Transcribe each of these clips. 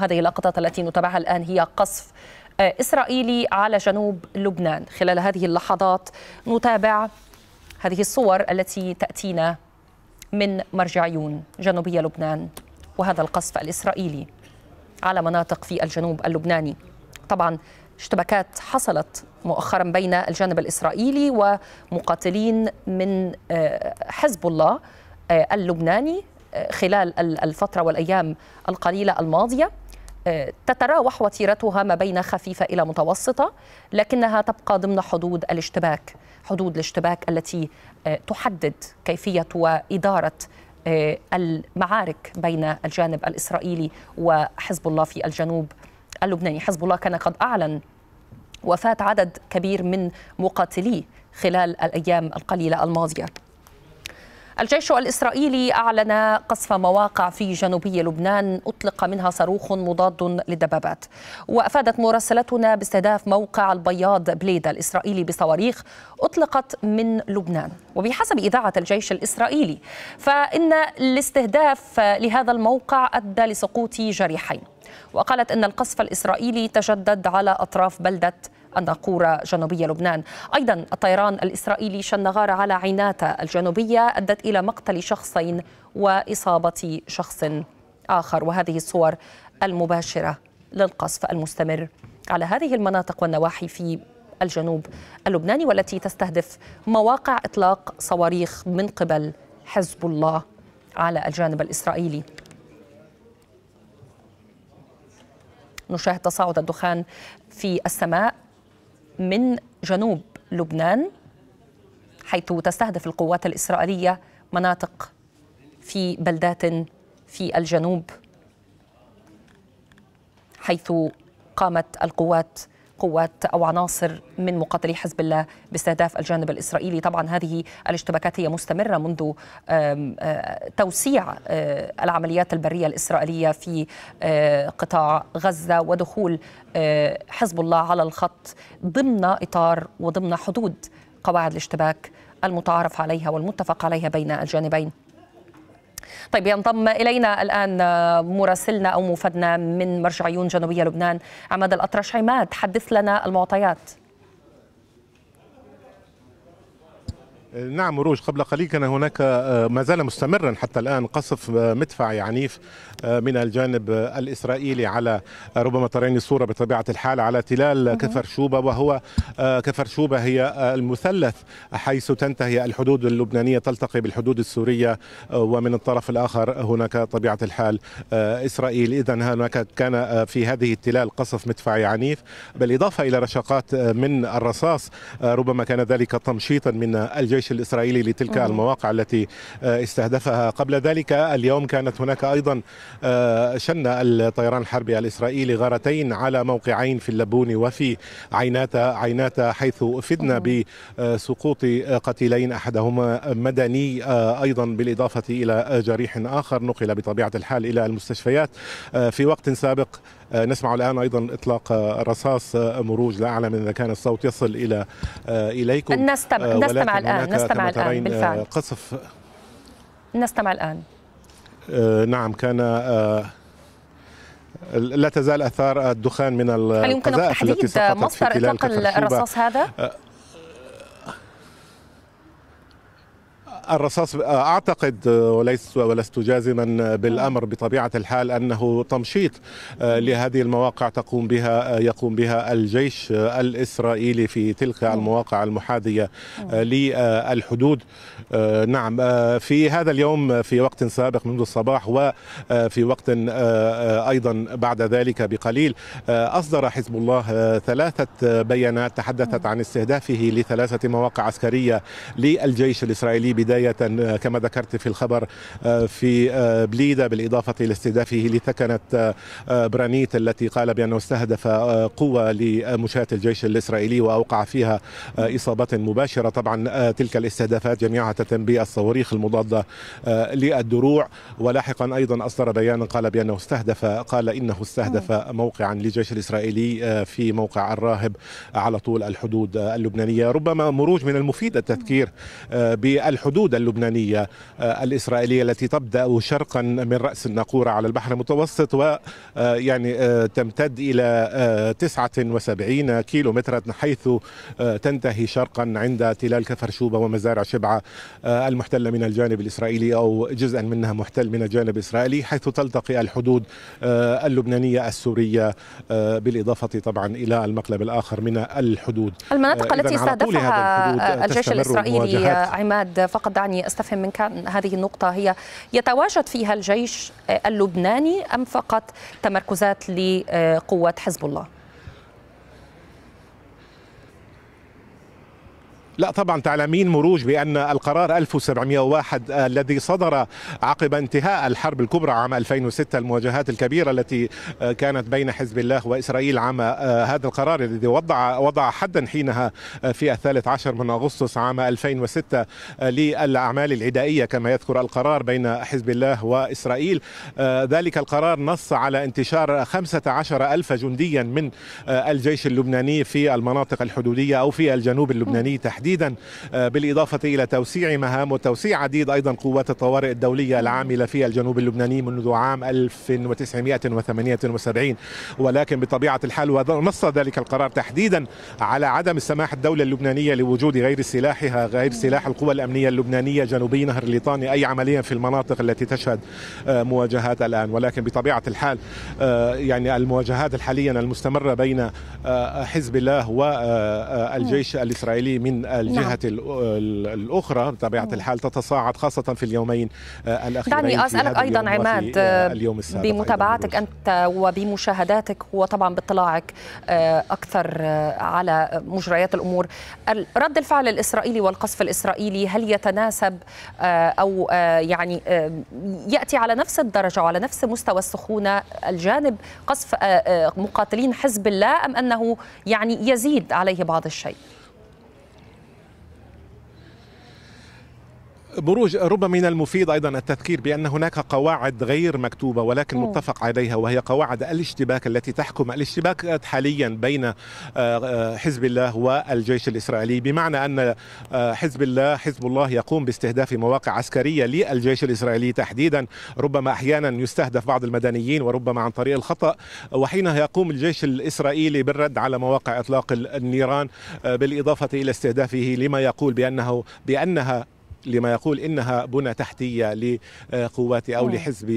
هذه اللقطات التي نتابعها الآن هي قصف آه، إسرائيلي على جنوب لبنان خلال هذه اللحظات نتابع هذه الصور التي تأتينا من مرجعيون جنوبية لبنان وهذا القصف الإسرائيلي على مناطق في الجنوب اللبناني طبعا اشتباكات حصلت مؤخرا بين الجانب الإسرائيلي ومقاتلين من آه، حزب الله آه، اللبناني خلال الفترة والأيام القليلة الماضية تتراوح وتيرتها ما بين خفيفة إلى متوسطة لكنها تبقى ضمن حدود الاشتباك حدود الاشتباك التي آه، تحدد كيفية وإدارة آه، المعارك بين الجانب الإسرائيلي وحزب الله في الجنوب اللبناني حزب الله كان قد أعلن وفاة عدد كبير من مقاتليه خلال الأيام القليلة الماضية الجيش الإسرائيلي أعلن قصف مواقع في جنوبي لبنان أطلق منها صاروخ مضاد للدبابات وأفادت مراسلتنا باستهداف موقع البياض بليدا الإسرائيلي بصواريخ أطلقت من لبنان وبحسب إذاعة الجيش الإسرائيلي فإن الاستهداف لهذا الموقع أدى لسقوط جريحين وقالت أن القصف الإسرائيلي تجدد على أطراف بلدة الناقورة جنوبية لبنان أيضا الطيران الإسرائيلي شن غارة على عيناتا الجنوبية أدت إلى مقتل شخصين وإصابة شخص آخر وهذه الصور المباشرة للقصف المستمر على هذه المناطق والنواحي في الجنوب اللبناني والتي تستهدف مواقع إطلاق صواريخ من قبل حزب الله على الجانب الإسرائيلي نشاهد تصاعد الدخان في السماء من جنوب لبنان حيث تستهدف القوات الإسرائيلية مناطق في بلدات في الجنوب حيث قامت القوات قوات أو عناصر من مقاتلي حزب الله باستهداف الجانب الإسرائيلي طبعا هذه الاشتباكات هي مستمرة منذ آه، توسيع آه، العمليات البرية الإسرائيلية في آه، قطاع غزة ودخول حزب الله على الخط ضمن إطار وضمن حدود قواعد الاشتباك المتعارف عليها والمتفق عليها بين الجانبين طيب ينضم الينا الان آه، مراسلنا او موفدنا من مرجعيون جنوبيه لبنان عماد الاطرش عماد حدث لنا المعطيات نعم روج قبل قليل كان هناك آه، ما زال مستمرا حتى الان قصف آه، مدفعي عنيف آه، من الجانب الاسرائيلي على ربما ترين الصوره بطبيعه الحال على تلال كفرشوبه وهو كفرشوبه هي المثلث حيث تنتهي الحدود اللبنانيه تلتقي بالحدود السوريه ومن الطرف الاخر هناك طبيعه الحال اسرائيل اذا هناك كان في هذه التلال قصف مدفعي عنيف بالاضافه الى رشقات من الرصاص ربما كان ذلك تمشيطا من الجيش الجيش الإسرائيلي لتلك المواقع التي آه، استهدفها قبل ذلك اليوم كانت هناك أيضا آه، شن الطيران الحربي الإسرائيلي غارتين على موقعين في اللبون وفي عيناتا عيناتا حيث أفدنا بسقوط قتيلين أحدهما مدني آه، أيضا بالإضافة إلى جريح آخر نقل بطبيعة الحال إلى المستشفيات في وقت سابق نسمع الآن أيضا إطلاق رصاص مروج لا أعلم إذا كان الصوت يصل إلى إليكم نستمع, نستمع الآن نستمع الآن آه، بالفعل قصف نستمع الآن آه نعم كان آه لا تزال اثار الدخان من القذائف التي سقطت في مصدر اطلاق الرصاص هذا؟ آه الرصاص اعتقد آه، وليس ولست جازما بالامر بطبيعه الحال انه تمشيط آه، لهذه المواقع تقوم بها آه، يقوم بها الجيش الاسرائيلي في تلك المواقع المحاذيه للحدود نعم في هذا اليوم في وقت سابق منذ الصباح وفي وقت ايضا بعد ذلك بقليل اصدر حزب الله ثلاثه بيانات تحدثت عن استهدافه لثلاثه مواقع عسكريه للجيش الاسرائيلي بدايه بداية آه، كما ذكرت في الخبر آه، في آه، بليدة بالإضافة إلى استهدافه لثكنة برانيت التي قال بأنه استهدف قوة لمشاة الجيش الإسرائيلي وأوقع فيها إصابات مباشرة طبعا تلك الاستهدافات جميعها تتم بالصواريخ المضادة للدروع ولاحقا أيضا أصدر بيانا قال بأنه استهدف قال إنه استهدف موقعا للجيش الإسرائيلي في موقع الراهب على طول الحدود اللبنانية ربما مروج من المفيد التذكير بالحدود الحدود اللبنانية آه، الإسرائيلية التي تبدأ شرقا من رأس الناقورة على البحر المتوسط ويعني آه، آه، تمتد إلى 79 كيلو مترا حيث تنتهي شرقا عند تلال كفر شوبة ومزارع شبعة المحتلة من الجانب الإسرائيلي أو جزءا منها محتل من الجانب الإسرائيلي حيث تلتقي الحدود اللبنانية السورية بالإضافة طبعا إلى المقلب الآخر من الحدود المناطق التي استهدفها الجيش الإسرائيلي عماد فقد دعني أستفهم منك هذه النقطة هي يتواجد فيها الجيش اللبناني أم فقط تمركزات لقوة حزب الله؟ لا طبعا تعلمين مروج بأن القرار 1701 الذي صدر عقب انتهاء الحرب الكبرى عام 2006 المواجهات الكبيرة التي كانت بين حزب الله وإسرائيل عام آه، هذا القرار الذي وضع وضع حدا حينها آه، في الثالث عشر من أغسطس عام 2006 آه، للأعمال العدائية كما يذكر القرار بين حزب الله وإسرائيل ذلك القرار نص على انتشار 15 ألف جنديا من الجيش اللبناني في المناطق الحدودية أو في الجنوب اللبناني تحديدا تحديدا آه، بالإضافة إلى توسيع مهام وتوسيع عديد أيضا قوات الطوارئ الدولية العاملة في الجنوب اللبناني منذ عام 1978 ولكن بطبيعة الحال ونص ذلك القرار تحديدا على عدم السماح الدولة اللبنانية لوجود غير سلاحها غير سلاح القوى الأمنية اللبنانية جنوبي نهر الليطاني أي عمليا في المناطق التي تشهد آه، مواجهات الآن ولكن بطبيعة الحال آه، يعني المواجهات حاليا المستمرة بين حزب الله والجيش الإسرائيلي من نعم. الجهة نعم. الأخرى بطبيعه الحال تتصاعد خاصة في اليومين الأخيرين دعني أسألك أيضا عماد آه، اليوم بمتابعتك أنت وبمشاهداتك وطبعا باطلاعك آه، أكثر آه، على مجريات الأمور رد الفعل الإسرائيلي والقصف الإسرائيلي هل يتناسب أو يعني يأتي على نفس الدرجة وعلى نفس مستوى السخونة الجانب قصف مقاتلين حزب الله أم أنه يعني يزيد عليه بعض الشيء؟ بروج ربما من المفيد ايضا التذكير بان هناك قواعد غير مكتوبه ولكن متفق عليها وهي قواعد الاشتباك التي تحكم الاشتباكات حاليا بين آه، آه، حزب الله والجيش الاسرائيلي بمعنى ان آه، حزب الله حزب الله يقوم باستهداف مواقع عسكريه للجيش الاسرائيلي تحديدا ربما احيانا يستهدف بعض المدنيين وربما عن طريق الخطا وحينها يقوم الجيش الاسرائيلي بالرد على مواقع اطلاق النيران بالاضافه الى استهدافه لما يقول بانه بانها لما يقول انها بنى تحتيه لقوات او نعم. لحزب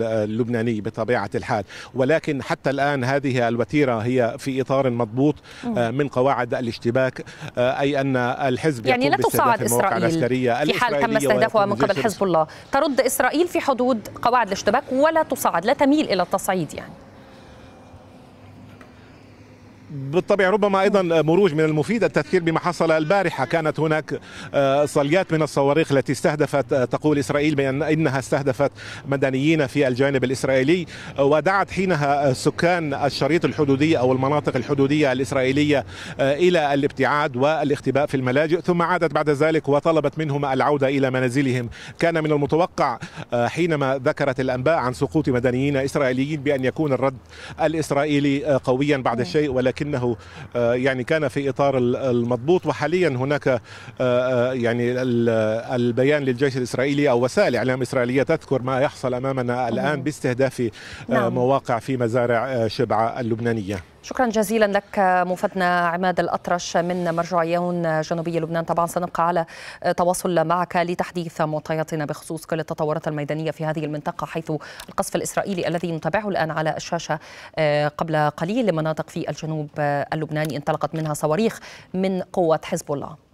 اللبناني بطبيعه الحال ولكن حتى الان هذه الوتيره هي في اطار مضبوط آه، من قواعد الاشتباك آه، اي ان الحزب يعني لا تصعد اسرائيل في حال تم استهدافها من قبل حزب الله ترد اسرائيل في حدود قواعد الاشتباك ولا تصعد لا تميل الى التصعيد يعني بالطبع ربما ايضا مروج من المفيد التذكير بما حصل البارحه كانت هناك آه، صليات من الصواريخ التي استهدفت آه، تقول اسرائيل بان انها استهدفت مدنيين في الجانب الاسرائيلي ودعت حينها سكان الشريط الحدودي او المناطق الحدوديه الاسرائيليه آه، الى الابتعاد والاختباء في الملاجئ ثم عادت بعد ذلك وطلبت منهم العوده الى منازلهم كان من المتوقع حينما ذكرت الانباء عن سقوط مدنيين اسرائيليين بان يكون الرد الاسرائيلي قويا بعد الشيء نعم. ولكن ولكنه آه، يعني كان في إطار المضبوط وحاليا هناك آه، آه، يعني البيان للجيش الإسرائيلي أو وسائل إعلام إسرائيلية تذكر ما يحصل أمامنا الآن أمم. باستهداف نعم. مواقع في مزارع شبعة اللبنانية شكرا جزيلا لك مفدنا عماد الأطرش من مرجعيون جنوبي لبنان طبعا سنبقى على تواصل معك لتحديث معطياتنا بخصوص كل التطورات الميدانية في هذه المنطقة حيث القصف الإسرائيلي الذي نتابعه الآن على الشاشة آه، قبل قليل لمناطق في الجنوب آه، اللبناني انطلقت منها صواريخ من قوة حزب الله